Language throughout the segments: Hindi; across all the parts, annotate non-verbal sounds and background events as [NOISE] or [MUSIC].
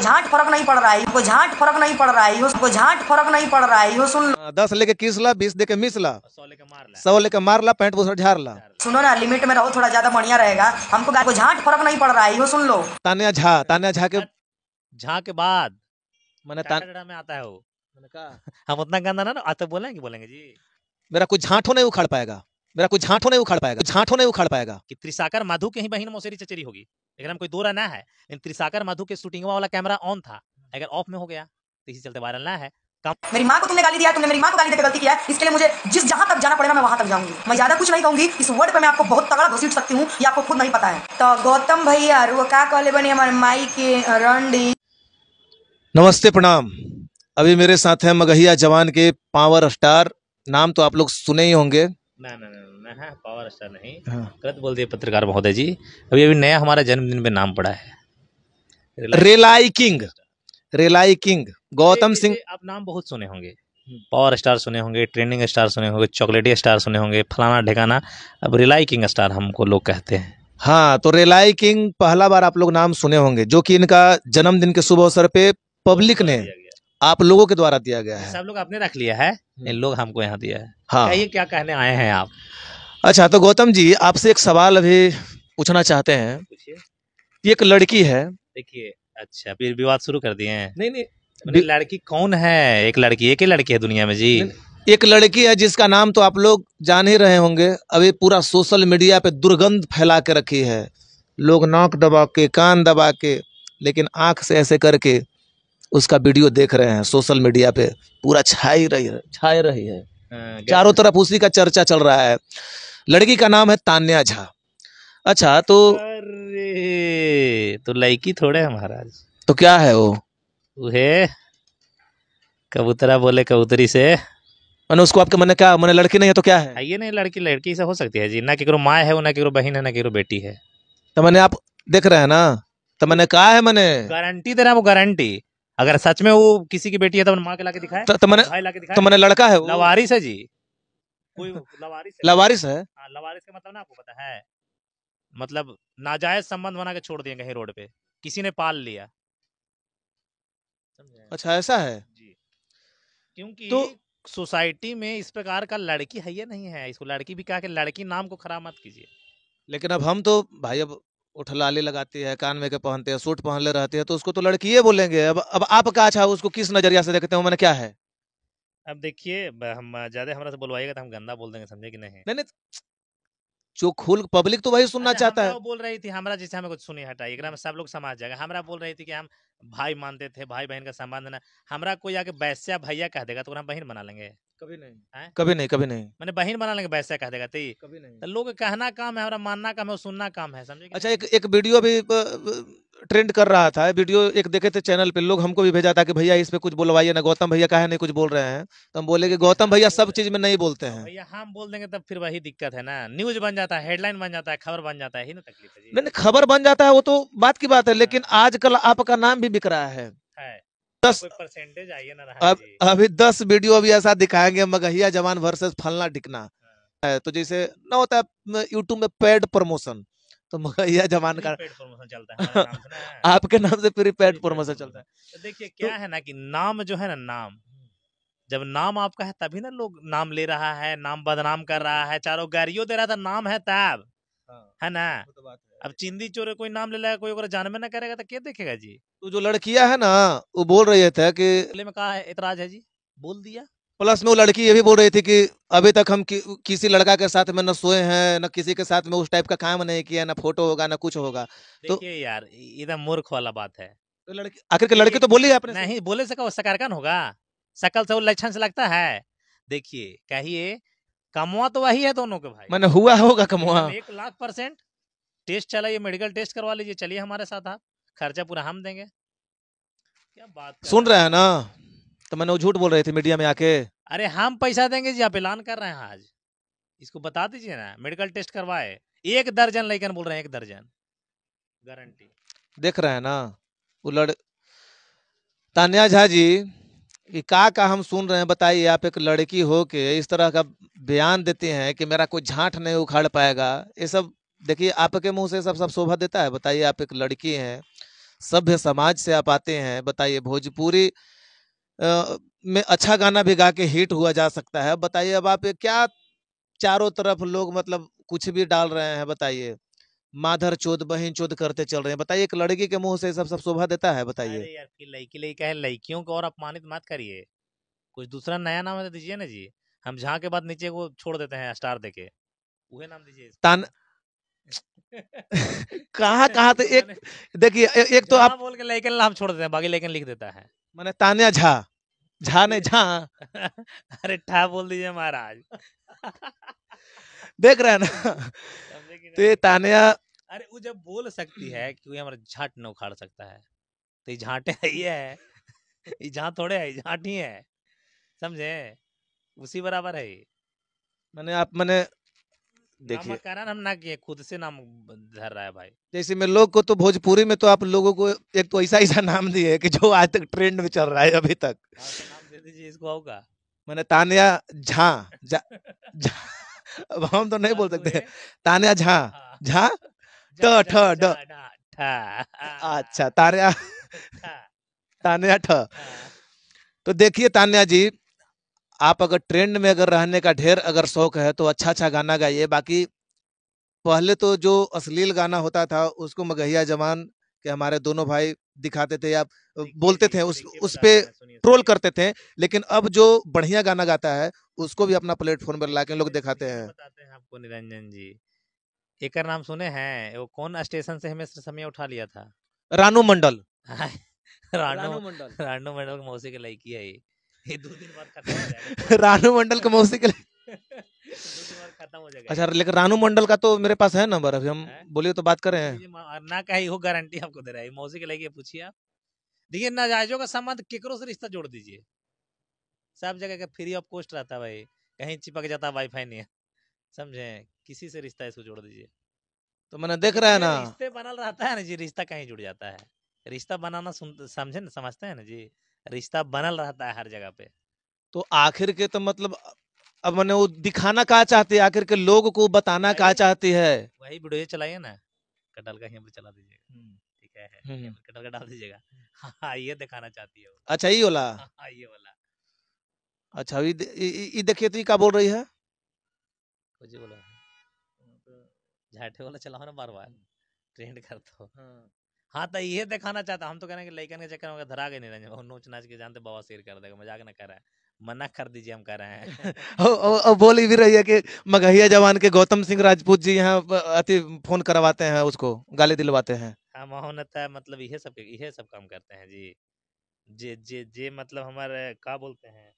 झांट फर्क नहीं पड़ रहा है उसको झांट फर्क नहीं पड़ रहा है उसको झांट फर्क नहीं पड़ रहा है सुन दस लेके किसला बीस देके मिसला सौ लेके मारला पैंट पूछ झारला सुनो ना लिमिट में रहो थोड़ा ज्यादा बढ़िया रहेगा हमको झांट फर्क नहीं पड़ रहा है सुन लो तान्या झा तान्या झा के झा के बाद मैंने में आता है वो मैंने कहा हम उतना गंदा ना आते तो बोलेंगे बोलेंगे जी मेरा कुछ झांटो नहीं उखाड़ पाएगा मेरा कोई झांठो नहीं उखाड़ पाएगा झांठो नहीं उखाड़ पाएगा कि त्रिशाकर माधु के ही बहन मौसेरी चचेरी होगी लेकिन हम कोई दौरा ना है लेकिन त्रिशाकर माधु के शूटिंग वाला कैमरा ऑन था अगर ऑफ में हो गया तो इसी चलते वायरल ना है मेरी माँ को तुमने गाली दिया तुमने मेरी माँ को गाली देकर गलती किया इसके लिए मुझे जिस जहाँ तक जाना पड़ेगा मैं वहाँ तक जाऊंगी मैं ज्यादा कुछ नहीं कहूंगी इस वर्ड पे मैं आपको बहुत तगड़ा घोषित सकती हूँ ये आपको खुद नहीं पता है तो गौतम भैया वो क्या कहले बने हमारे माई के रंडी नमस्ते प्रणाम अभी मेरे साथ है मगहिया जवान के पावर स्टार नाम तो आप लोग सुने ही होंगे ना ना ना करना है पावर स्टार नहीं हाँ। गलत बोल दिए पत्रकार महोदय जी अभी अभी नया हमारा जन्मदिन पे नाम पड़ा है रेलाई किंग रेलाई किंग गौतम सिंह आप नाम बहुत सुने होंगे हम्म। पावर स्टार सुने होंगे ट्रेंडिंग स्टार सुने होंगे चॉकलेटी स्टार सुने होंगे फलाना ढिकाना अब रिलाई किंग स्टार हमको लोग कहते हैं हाँ तो रिलाई किंग पहला बार आप लोग नाम सुने होंगे जो कि इनका जन्मदिन के शुभ अवसर पे पब्लिक ने आप लोगों के द्वारा दिया गया है सब लोग आपने रख लिया है हम्म। लोग हमको यहाँ दिया है हाँ ये क्या कहने आए हैं आप अच्छा तो गौतम जी आपसे एक सवाल अभी पूछना चाहते हैं ये एक लड़की है देखिए अच्छा फिर विवाद शुरू कर दिए हैं नहीं नहीं लड़की कौन है एक लड़की एक ही लड़की है दुनिया में जी एक लड़की है जिसका नाम तो आप लोग जान ही रहे होंगे अभी पूरा सोशल मीडिया पे दुर्गंध फैला के रखी है लोग नाक दबा के कान दबा के लेकिन आंख से ऐसे करके उसका वीडियो देख रहे हैं सोशल मीडिया पे पूरा छाई रही है छाई रही है हाँ, चारों तरफ उसी का चर्चा चल रहा है लड़की का नाम है तान्या झा अच्छा तो अरे तो लड़की थोड़े है महाराज तो क्या है वो वह कबूतरा बोले कबूतरी से मैंने उसको आपके मन क्या मैंने लड़की नहीं है तो क्या है ये नहीं लड़की लड़की से हो सकती है जी ना किरो माँ है ना किरो बहन है ना किरो बेटी है तो मैंने आप देख रहे हैं ना तो मैंने कहा है मैंने गारंटी दे रहा है वो गारंटी अगर सच में वो किसी की बेटी है तो माँ के लाके दिखाया तो, तो मैंने तो मैंने लड़का है वो वारिस है जी कोई लवारिस [LAUGHS] लवारिस है हाँ, लवारिस का मतलब ना आपको पता है मतलब नाजायज संबंध बना के छोड़ दिए कहीं रोड पे किसी ने पाल लिया अच्छा ऐसा है जी क्योंकि तो सोसाइटी में इस प्रकार का लड़की है या नहीं है इसको लड़की भी कहा कि लड़की नाम को खराब मत कीजिए लेकिन अब हम तो भाई अब उठलाले लगाती है कान में के पहनते हैं सूट पहन ले रहती है तो उसको तो लड़की ये बोलेंगे अब अब आप क्या अच्छा उसको किस नजरिया से देखते हो मैंने क्या है अब देखिए हम ज़्यादा हमारा से बोलवाएगा तो हम गंदा बोल देंगे समझे कि नहीं? नहीं, जो खुल पब्लिक तो वही सुनना अच्छा, चाहता है बोल रही थी हमारा जैसे हमें कुछ सुनी हटाई एकदम सब लोग समाज जाएगा हमारा बोल रही थी कि हम भाई मानते थे भाई बहन का संबंध ना हमारा कोई आके बैस्या भैया कह देगा तो हम बहन बना लेंगे कभी नहीं कभी नहीं कभी नहीं मैंने बहन बना लेंगे बैस्या कह देगा कभी नहीं तो लोग कहना काम है हमारा मानना काम है और सुनना काम है समझे अच्छा एक एक वीडियो भी ट्रेंड कर रहा था वीडियो एक देखे थे चैनल पे लोग हमको भी भेजा था कि भैया इस पे कुछ बोलवाइए ना गौतम भैया कहे नहीं कुछ बोल रहे हैं तो हम बोले कि गौतम भैया सब चीज में नहीं बोलते हैं भैया हाँ, हम बोल देंगे तब फिर वही दिक्कत है ना न्यूज बन जाता है हेडलाइन बन जाता है खबर बन जाता है ही ना तकलीफ है नहीं खबर बन जाता है वो तो बात की बात है लेकिन हाँ। आजकल आपका नाम भी बिक रहा है तो दस परसेंटेज आइए ना हाँ अब अभी दस वीडियो अभी ऐसा दिखाएंगे मगहिया जवान वर्सेस फलना टिकना तो जैसे ना होता है यूट्यूब में पेड प्रमोशन तो [LAUGHS] यह जमान का [LAUGHS] आपके नाम से प्रीपेड प्रमोशन चलता है तो देखिए क्या है ना कि नाम जो है ना नाम जब नाम आपका है तभी ना लोग नाम ले रहा है नाम बदनाम कर रहा है चारों गाड़ियों दे रहा था नाम है तब हाँ, है ना तो अब चिंदी चोर कोई नाम ले लेगा कोई अगर जानवे ना करेगा तो क्या देखेगा जी तो जो लड़कियां है ना वो बोल रही थे कि में कहा इतराज है जी बोल दिया प्लस में वो लड़की ये भी बोल रही थी कि अभी तक हम कि, किसी लड़का के साथ में न सोए हैं न किसी के साथ में उस टाइप का काम नहीं किया ना फोटो होगा ना कुछ होगा तो यार इधर मूर्ख वाला बात है तो लड़की आखिर के लड़की तो बोली आपने नहीं बोले सका सकारकन होगा सकल से वो लक्षण से लगता है देखिए कहिए कमुआ तो वही है दोनों के भाई मैंने हुआ होगा कमुआ एक लाख परसेंट टेस्ट चलाइए मेडिकल टेस्ट करवा लीजिए चलिए हमारे साथ आप खर्चा पूरा हम देंगे क्या बात सुन रहे हैं ना तो मैंने वो झूठ बोल रही थी मीडिया में आके अरे हम पैसा देंगे जी आप ऐलान कर रहे हैं आज इसको बता दीजिए ना मेडिकल टेस्ट करवाए एक दर्जन लेकिन बोल रहे हैं एक दर्जन गारंटी देख रहे हैं ना वो लड़ तान्या झा जी कि का का हम सुन रहे हैं बताइए आप एक लड़की हो के इस तरह का बयान देते हैं कि मेरा कोई झांठ नहीं उखाड़ पाएगा ये सब देखिए आपके मुंह से सब सब शोभा देता है बताइए आप एक लड़की हैं सभ्य समाज से आप आते हैं बताइए भोजपुरी में अच्छा गाना भी गा के हिट हुआ जा सकता है बताइए अब आप क्या चारों तरफ लोग मतलब कुछ भी डाल रहे हैं बताइए माधर चोद बहन चोद करते चल रहे हैं बताइए एक लड़की के मुंह से सब सब शोभा देता है बताइए लड़की लड़की है लड़कियों को और अपमानित मत करिए कुछ दूसरा नया नाम दीजिए ना जी हम जहाँ के बाद नीचे को छोड़ देते हैं स्टार देके वही नाम दीजिए तान कहा [LAUGHS] कहा तो एक देखिए एक तो आप बोल के लेकिन नाम छोड़ देते हैं बाकी लेकिन लिख देता है मैंने तान्या झा झाने झा [LAUGHS] अरे ठा बोल दीजिए महाराज देख रहे हैं ना तो ये तानिया अरे वो जब बोल सकती है क्योंकि हमारा झाट न उखाड़ सकता है तो ये झाटे है ये है ये झा थोड़े है झाट ही है समझे उसी बराबर है ये मैंने आप मैंने देखिए कारण हम ना किए खुद से नाम धर रहा है भाई जैसे मैं लोग को तो भोजपुरी में तो आप लोगों को एक तो ऐसा ऐसा नाम दिए कि जो आज तक ट्रेंड में चल रहा है अभी तक हाँ, तो नाम दे दीजिए इसको होगा मैंने तानिया [LAUGHS] झा अब हम तो नहीं हाँ, बोल तो सकते तानिया हाँ। झा झा ट ठ ड अच्छा तानिया तानिया ठ तो देखिए तानिया जी आप अगर ट्रेंड में अगर रहने का ढेर अगर शौक है तो अच्छा अच्छा गाना गाइए बाकी पहले तो जो अश्लील गाना होता था उसको मगहिया जमान के हमारे दोनों भाई दिखाते थे या बोलते थे उस उस पर ट्रोल करते थे लेकिन अब जो बढ़िया गाना गाता है उसको भी अपना प्लेटफॉर्म पर ला लोग दिखाते हैं बताते हैं आपको निरंजन जी एक नाम सुने हैं वो कौन स्टेशन से हमें समय उठा लिया था रानू मंडल [LAUGHS] रानू मंडल रानू मंडल मौसी की लड़की है ये ये [LAUGHS] दो दिन बाद खत्म हो [LAUGHS] रानू मंडल का मौसी के लिए [LAUGHS] अच्छा लेकिन रानू मंडल का तो मेरे पास है नंबर अभी हम बोलिए तो बात कर रहे हैं ना का ही वो गारंटी आपको दे रहा है मौसी के लेके पूछिए आप देखिए नाजायजों का संबंध केकरो से रिश्ता जोड़ दीजिए सब जगह का फ्री ऑफ कॉस्ट रहता है भाई कहीं चिपक जाता है वाईफाई नहीं समझे किसी से रिश्ता इसको जोड़ दीजिए तो मैंने देख रहा है ना रिश्ते बना रहता है ना जी रिश्ता कहीं जुड़ जाता है रिश्ता बनाना समझे ना समझते हैं ना जी रिश्ता बनल रहता है हर जगह पे तो आखिर के तो मतलब अब मैंने वो दिखाना कहा चाहते है आखिर के लोग को बताना कहा चाहती है वही वीडियो चलाइए ना कटल का यहाँ चला दीजिएगा हम्म। ठीक है हम्म, हम्म। कटल का डाल दीजिएगा [LAUGHS] हाँ ये दिखाना चाहती है अच्छा ये वाला [LAUGHS] हाँ, ये वाला अच्छा ये देखिए तो ये क्या बोल रही है कुछ बोला झाटे वाला चलाओ ना बार बार ट्रेंड कर दो हाँ। हाँ तो ये दिखाना चाहता हम तो कह रहे हैं कि लैकन के चक्कर में धरा गए निरंजन बाबू नोच नाच के जानते बाबा शेर कर देगा मजाक ना कर रहा है मना कर दीजिए हम कह रहे हैं [LAUGHS] और बोली भी रही है कि मगहिया जवान के गौतम सिंह राजपूत जी यहाँ अति फोन करवाते हैं उसको गाली दिलवाते हैं हाँ है मतलब यह सब यह सब काम करते हैं जी जे जे जे मतलब हमारे का बोलते हैं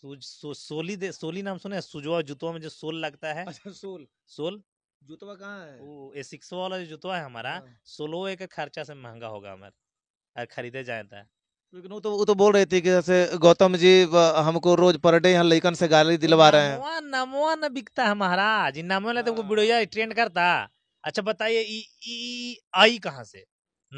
सोली सो, सोली दे सोली नाम सुने सुजवा जुतवा में जो सोल लगता है अच्छा सोल सोल जुतवा कहाँ है वो ए सिक्स वाला जो जुतवा है हमारा हाँ। सोलो ए का खर्चा से महंगा होगा हमारे अगर खरीदे जाए तो तो वो तो बोल रहे थे कि जैसे गौतम जी हमको रोज पर डे यहाँ लैकन से गाली दिलवा रहे हैं नमोआ न बिकता है महाराज इन नामों ना तो वीडियो हाँ। ट्रेंड करता अच्छा बताइए आई कहाँ से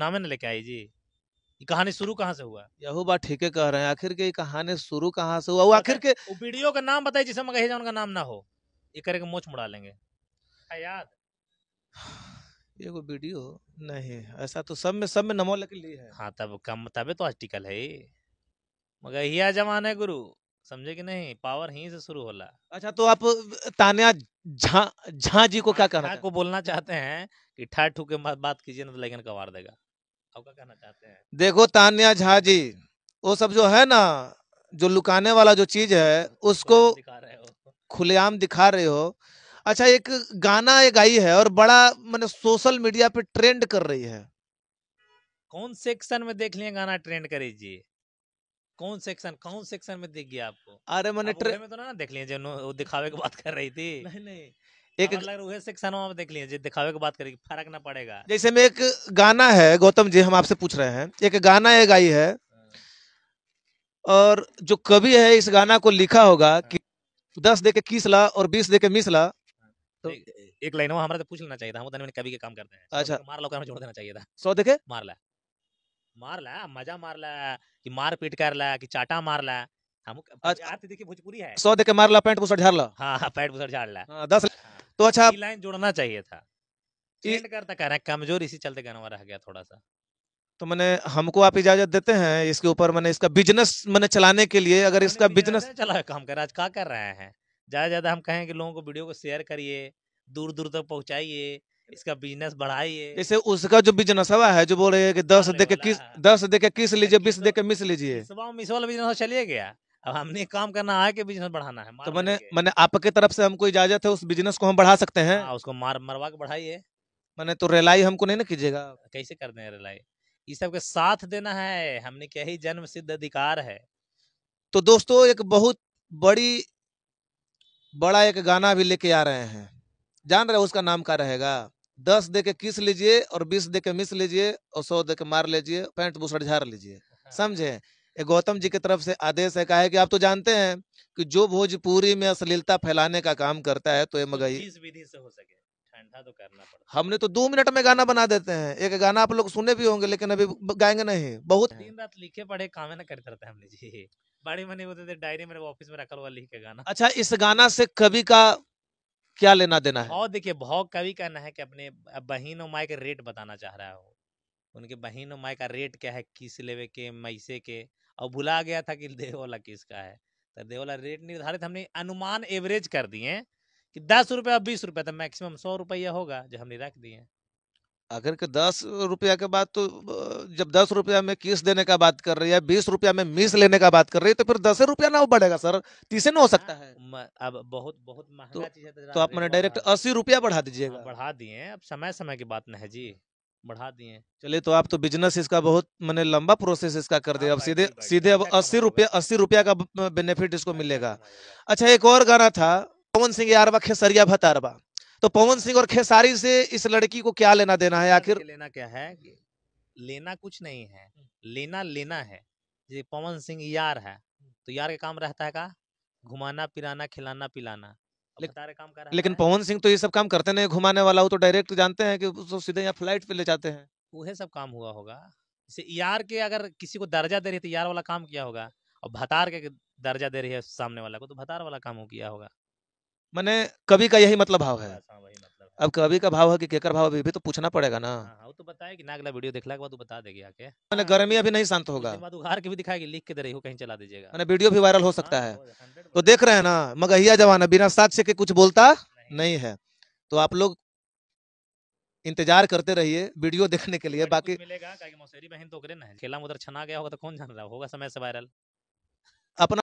नामे न लेके आई जी ये कहानी शुरू कहाँ से हुआ यहू बात ठीक है कह रहे हैं आखिर के कहानी शुरू कहाँ से हुआ अच्छा, आखिर के वीडियो का नाम बताइए जिसमें कहे उनका नाम ना हो ये करके मोच मुड़ा लेंगे रखा याद एगो वीडियो नहीं ऐसा तो सब में सब में नमो के ली है हाँ तब कम तबे तो आर्टिकल है मगर हिया जमाना है गुरु समझे कि नहीं पावर ही से शुरू होला अच्छा तो आप तान्या झा झा जी को क्या कहना को बोलना चाहते हैं कि ठा ठू के बात कीजिए ना तो लेकिन कवार देगा आप क्या कहना चाहते हैं देखो तान्या झा जी वो सब जो है ना जो लुकाने वाला जो चीज है उसको खुलेआम दिखा रहे हो अच्छा एक गाना एक गाई है और बड़ा मैंने सोशल मीडिया पे ट्रेंड कर रही है कौन सेक्शन में देख लिए गाना ट्रेंड करे जी कौन सेक्शन कौन सेक्शन में देख गया आपको अरे मैंने ट्रेंड में तो ना देख लिया जो वो दिखावे की बात कर रही थी नहीं नहीं एक मतलब सेक्शन में देख लिए दिखावे की बात करेगी फर्क ना पड़ेगा जैसे में एक गाना है गौतम जी हम आपसे पूछ रहे हैं एक गाना एक गाई है हाँ। और जो कवि है इस गाना को लिखा होगा हाँ। कि दस दे के किसला और बीस दे के मिसला तो एक लाइन हमारा तो पूछ लेना चाहिए था हम कभी के काम करते हैं तो अच्छा मार लो छोड़ देना चाहिए था सौ देखे मार ला मार ला मजा मार ला कि मार पीट कर ला कि चाटा मार ला हम अच्छा तो देखिए भोजपुरी है सो देखे मार ला पैंट पुसट झाड़ ला हाँ, हाँ पैंट पुसट झाड़ ला हाँ, दस हाँ, तो अच्छा लाइन जोड़ना चाहिए था चेंज करता तो कह कमजोर इसी चलते गाना रह गया थोड़ा सा तो मैंने हमको आप इजाजत देते हैं इसके ऊपर मैंने इसका बिजनेस मैंने चलाने के लिए अगर इसका बिजनेस चला काम कर आज क्या कर रहे हैं ज़्यादा ज़्यादा हम कहें कि लोगों को वीडियो को शेयर करिए दूर दूर तक तो पहुँचाइए इसका बिजनेस बढ़ाइए जैसे उसका जो बिजनेस हवा है जो बोल रहे हैं कि दस दे के किस दस दे के किस लीजिए बीस दे के मिस लीजिए मिस वाला बिजनेस तो चलिए गया अब हमने काम करना है कि बिजनेस बढ़ाना है तो मैंने मैंने आपके तरफ से हमको इजाजत है उस बिजनेस को हम बढ़ा सकते हैं आ, हाँ, उसको मार मरवा के बढ़ाइए मैंने तो रिलाई हमको नहीं ना कीजिएगा कैसे कर दे रिलाई ये सब के साथ देना है हमने क्या ही जन्म सिद्ध अधिकार है तो दोस्तों एक बहुत बड़ी बड़ा एक गाना भी लेके आ रहे हैं जान रहे उसका नाम क्या रहेगा दस दे के किस लीजिए और बीस दे के मिस लीजिए और सौ दे के मार लीजिए पैंट बुसर झाड़ लीजिए हाँ। समझे ये गौतम जी की तरफ से आदेश है कहा है कि आप तो जानते हैं कि जो भोजपुरी में अश्लीलता फैलाने का काम करता है तो ये मगही विधि से हो सके ठंडा तो करना पड़ता हमने तो दो मिनट में गाना बना देते हैं एक गाना आप लोग सुने भी होंगे लेकिन अभी गाएंगे नहीं बहुत तीन रात लिखे पढ़े काम ना करते रहते हैं हमने जी बाड़ी में नहीं होते थे डायरी मेरे ऑफिस में रखा हुआ लिख के गाना अच्छा इस गाना से कवि का क्या लेना देना है और देखिए भाव कवि कहना है कि अपने बहन और माई का रेट बताना चाह रहा है वो उनके बहन और माई का रेट क्या है किस लेवे के मैसे के और भुला गया था कि देवला किसका है तो देवला रेट निर्धारित हमने अनुमान एवरेज कर दिए कि दस रुपया बीस रुपया तो मैक्सिमम सौ रुपया होगा जो हमने रख दिए अगर के दस रुपया के बाद तो जब दस रुपया में किस देने का बात कर रही है बीस रुपया में मिस लेने का बात कर रही है तो फिर दस रुपया ना बढ़ेगा सर तीस ना हो हाँ, सकता है अब बहुत बहुत तो, महंगा चीज तो, तो आप मैंने डायरेक्ट अस्सी रुपया बढ़ा दीजिएगा हाँ, बढ़ा दिए अब समय समय की बात न है जी बढ़ा दिए चलिए तो आप तो बिजनेस इसका बहुत मैंने लंबा प्रोसेस इसका कर दिया हाँ अब सीधे सीधे अब अस्सी रुपया अस्सी रुपया का बेनिफिट इसको मिलेगा अच्छा एक और गाना था पवन सिंह यारवा खेसरिया भतारवा तो पवन सिंह और खेसारी से इस लड़की को क्या लेना देना है आखिर लेना क्या है लेना कुछ नहीं है लेना लेना है जैसे पवन सिंह यार है तो यार का काम रहता है का घुमाना पिलाना खिलाना पिलाना काम कर लेकिन पवन सिंह तो ये सब काम करते नहीं घुमाने वाला हो तो डायरेक्ट जानते हैं कि उसको सीधे यहाँ फ्लाइट पे ले जाते हैं वह सब काम हुआ होगा जैसे यार के अगर किसी को दर्जा दे रही है तो यार वाला काम किया होगा और भतार के दर्जा दे रही है सामने वाला को तो भतार वाला काम हो किया होगा मैंने कवि का यही मतलब भाव है हाँ, मतलब अब कवि का भाव है कि केकर भाव अभी भी तो पूछना पड़ेगा ना हाँ, हाँ, वो तो बताया कि ना अगला वीडियो देखला के बाद वो बता देगी आके मैंने गर्मी अभी नहीं शांत होगा बाद उघार के भी दिखाएगी लिख के दे रही हो कहीं चला दीजिएगा मैंने वीडियो भी वायरल हो सकता है तो देख रहे हैं ना मगहिया जवान है बिना साक्ष्य के कुछ बोलता नहीं है तो आप लोग इंतजार करते रहिए वीडियो देखने के लिए बाकी मिलेगा बहन तो करे ना खेला उधर छना गया होगा तो कौन जान रहा होगा समय से वायरल अपना